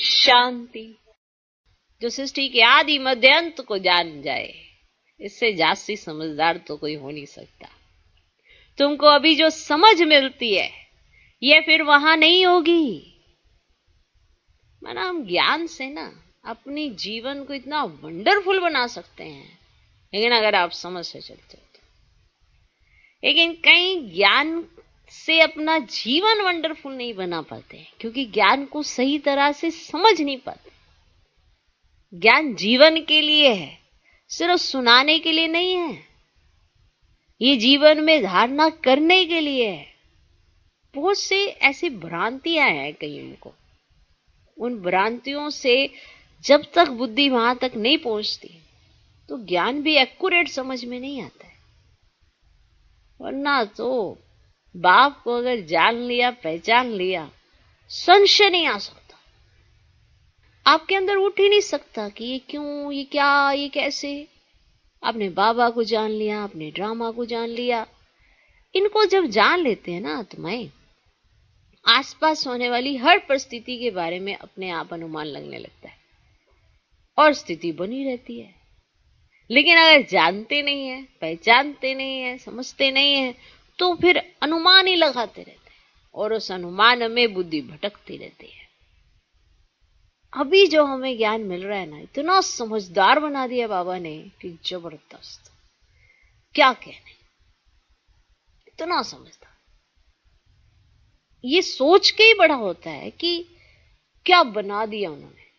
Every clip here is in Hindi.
शांति जो सृष्टि के आदि मध्य अंत को जान जाए इससे जासी समझदार तो कोई हो नहीं सकता तुमको अभी जो समझ मिलती है ये फिर वहां नहीं होगी माना हम ज्ञान से ना अपनी जीवन को इतना वंडरफुल बना सकते हैं लेकिन अगर आप समझ से चलते हो तो लेकिन कई ज्ञान से अपना जीवन वंडरफुल नहीं बना पाते क्योंकि ज्ञान को सही तरह से समझ नहीं पाते ज्ञान जीवन के लिए है सिर्फ सुनाने के लिए नहीं है ये जीवन में धारणा करने के लिए है बहुत से ऐसी भ्रांतियां हैं कई उनको उन भ्रांतियों से जब तक बुद्धि वहां तक नहीं पहुंचती तो ज्ञान भी एक्यूरेट समझ में नहीं आता है वरना तो बाप को अगर जान लिया पहचान लिया संशय नहीं आ सकता आपके अंदर उठ ही नहीं सकता कि ये क्यों ये क्या ये कैसे आपने बाबा को जान लिया आपने ड्रामा को जान लिया इनको जब जान लेते हैं ना आत्माएं आसपास होने वाली हर परिस्थिति के बारे में अपने आप अनुमान लगने लगता है और स्थिति बनी रहती है लेकिन अगर जानते नहीं है पहचानते नहीं है समझते नहीं है तो फिर अनुमान ही लगाते रहते हैं और उस अनुमान में बुद्धि भटकती रहती है अभी जो हमें ज्ञान मिल रहा है ना इतना समझदार बना दिया बाबा ने कि जबरदस्त क्या कहने इतना समझदार ये सोच के ही बड़ा होता है कि क्या बना दिया उन्होंने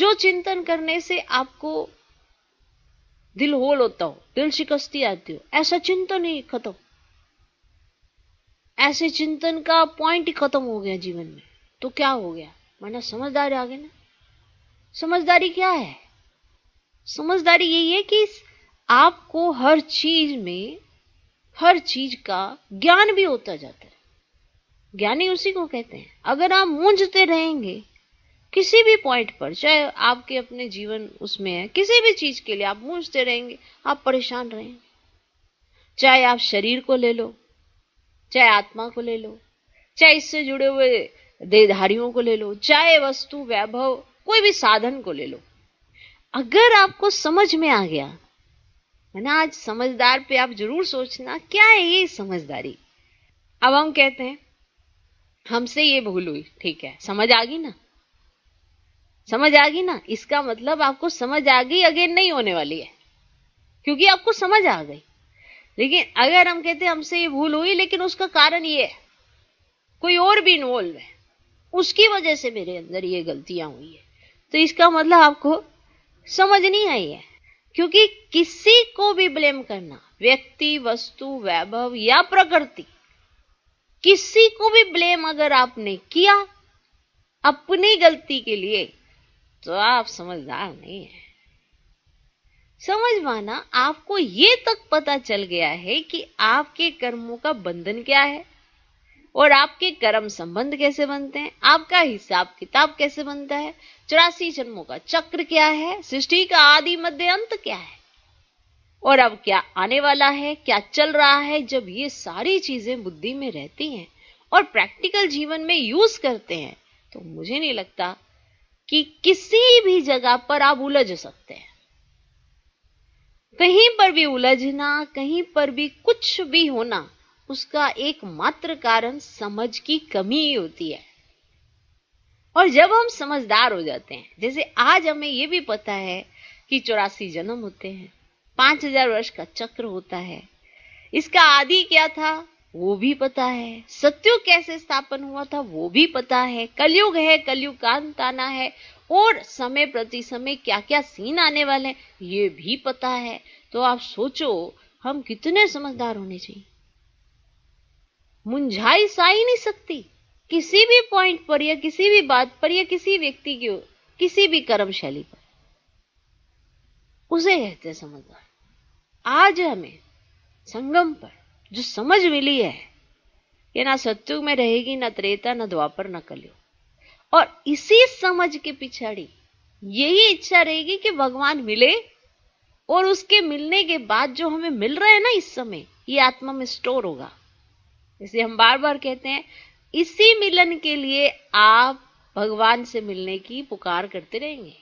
जो चिंतन करने से आपको दिल होल होता हो दिल शिकस्ती आती हो ऐसा चिंतन ही खत्म ऐसे चिंतन का पॉइंट ही खत्म हो गया जीवन में तो क्या हो गया माना समझदार आ गए ना समझदारी क्या है समझदारी यही है कि आपको हर चीज में हर चीज का ज्ञान भी होता जाता है ज्ञानी उसी को कहते हैं अगर आप मूंझते रहेंगे किसी भी पॉइंट पर चाहे आपके अपने जीवन उसमें है किसी भी चीज के लिए आप मूंझते रहेंगे आप परेशान रहेंगे चाहे आप शरीर को ले लो चाहे आत्मा को ले लो चाहे इससे जुड़े हुए देहधारियों को ले लो चाहे वस्तु वैभव कोई भी साधन को ले लो अगर आपको समझ में आ गया है ना आज समझदार पे आप जरूर सोचना क्या है ये समझदारी अब हम कहते हैं हमसे ये भूल हुई ठीक है समझ आ गई ना समझ आ गई ना इसका मतलब आपको समझ आ गई अगेन नहीं होने वाली है क्योंकि आपको समझ आ गई लेकिन अगर हम कहते हमसे ये भूल हुई लेकिन उसका कारण ये है कोई और भी इन्वॉल्व है उसकी वजह से मेरे अंदर ये गलतियां हुई है तो इसका मतलब आपको समझ नहीं आई है क्योंकि किसी को भी ब्लेम करना व्यक्ति वस्तु वैभव या प्रकृति किसी को भी ब्लेम अगर आपने किया अपनी गलती के लिए तो आप समझदार नहीं है समझ आपको ये तक पता चल गया है कि आपके कर्मों का बंधन क्या है और आपके कर्म संबंध कैसे बनते हैं आपका हिसाब किताब कैसे बनता है चौरासी जन्मों का चक्र क्या है सृष्टि का आदि मध्य अंत क्या है और अब क्या आने वाला है क्या चल रहा है जब ये सारी चीजें बुद्धि में रहती हैं और प्रैक्टिकल जीवन में यूज करते हैं तो मुझे नहीं लगता कि किसी भी जगह पर आप उलझ सकते हैं कहीं पर भी उलझना कहीं पर भी कुछ भी होना उसका एकमात्र कारण समझ की कमी ही होती है और जब हम समझदार हो जाते हैं जैसे आज हमें यह भी पता है कि चौरासी जन्म होते हैं पांच हजार वर्ष का चक्र होता है इसका आदि क्या था वो भी पता है सत्यु कैसे स्थापन हुआ था वो भी पता है कलयुग है कलयुग कांत आना है और समय प्रति समय क्या क्या सीन आने वाले हैं ये भी पता है तो आप सोचो हम कितने समझदार होने चाहिए मुंझाई सा ही नहीं सकती किसी भी पॉइंट पर या किसी भी बात पर या किसी व्यक्ति की किसी भी कर्म शैली पर उसे कहते समझदार आज हमें संगम पर जो समझ मिली है ये ना सत्युग में रहेगी ना त्रेता ना द्वापर ना कलयुग और इसी समझ के पिछड़ी यही इच्छा रहेगी कि भगवान मिले और उसके मिलने के बाद जो हमें मिल रहा है ना इस समय ये आत्मा में स्टोर होगा इसलिए हम बार बार कहते हैं इसी मिलन के लिए आप भगवान से मिलने की पुकार करते रहेंगे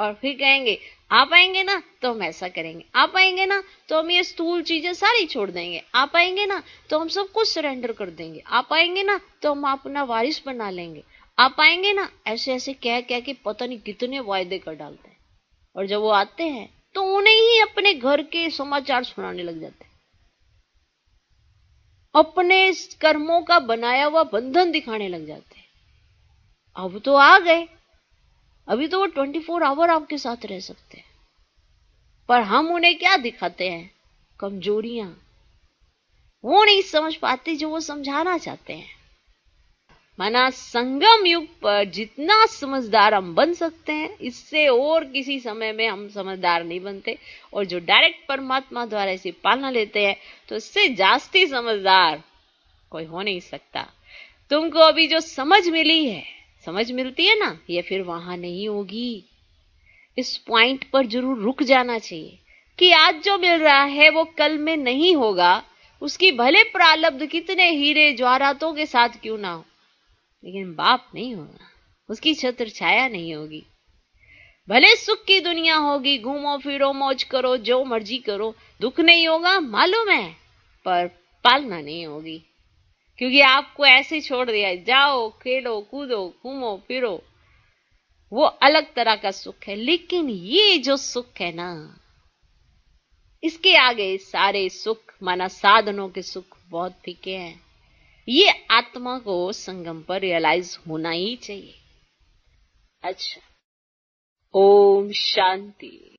और फिर कहेंगे आप आएंगे ना तो हम ऐसा करेंगे आप आएंगे ना तो हम ये स्थूल चीजें सारी छोड़ देंगे आप आएंगे ना तो हम सब कुछ सरेंडर कर देंगे आप आएंगे ना तो हम अपना वारिस बना लेंगे आप आएंगे ना ऐसे ऐसे कह कह के पता नहीं कितने वायदे कर डालते हैं और जब वो आते हैं तो उन्हें ही अपने घर के समाचार सुनाने लग जाते हैं अपने कर्मों का बनाया हुआ बंधन दिखाने लग जाते हैं अब तो आ गए अभी तो वो ट्वेंटी फोर आवर आपके साथ रह सकते हैं पर हम उन्हें क्या दिखाते हैं कमजोरियां वो नहीं समझ पाते जो वो समझाना चाहते हैं माना संगम युग पर जितना समझदार हम बन सकते हैं इससे और किसी समय में हम समझदार नहीं बनते और जो डायरेक्ट परमात्मा द्वारा इसे पालना लेते हैं तो इससे जास्ती समझदार कोई हो नहीं सकता तुमको अभी जो समझ मिली है समझ मिलती है ना ये फिर वहां नहीं होगी इस पॉइंट पर जरूर रुक जाना चाहिए कि आज जो मिल रहा है वो कल में नहीं होगा उसकी भले प्रारब्ध कितने हीरे ज्वारातों के साथ क्यों ना हो लेकिन बाप नहीं होगा उसकी छत्र छाया नहीं होगी भले सुख की दुनिया होगी घूमो फिरो मौज करो जो मर्जी करो दुख नहीं होगा मालूम है पर पालना नहीं होगी क्योंकि आपको ऐसे छोड़ दिया जाओ खेलो कूदो घूमो फिरो वो अलग तरह का सुख है लेकिन ये जो सुख है ना इसके आगे सारे सुख माना साधनों के सुख बहुत फीके हैं ये आत्मा को संगम पर रियलाइज होना ही चाहिए अच्छा ओम शांति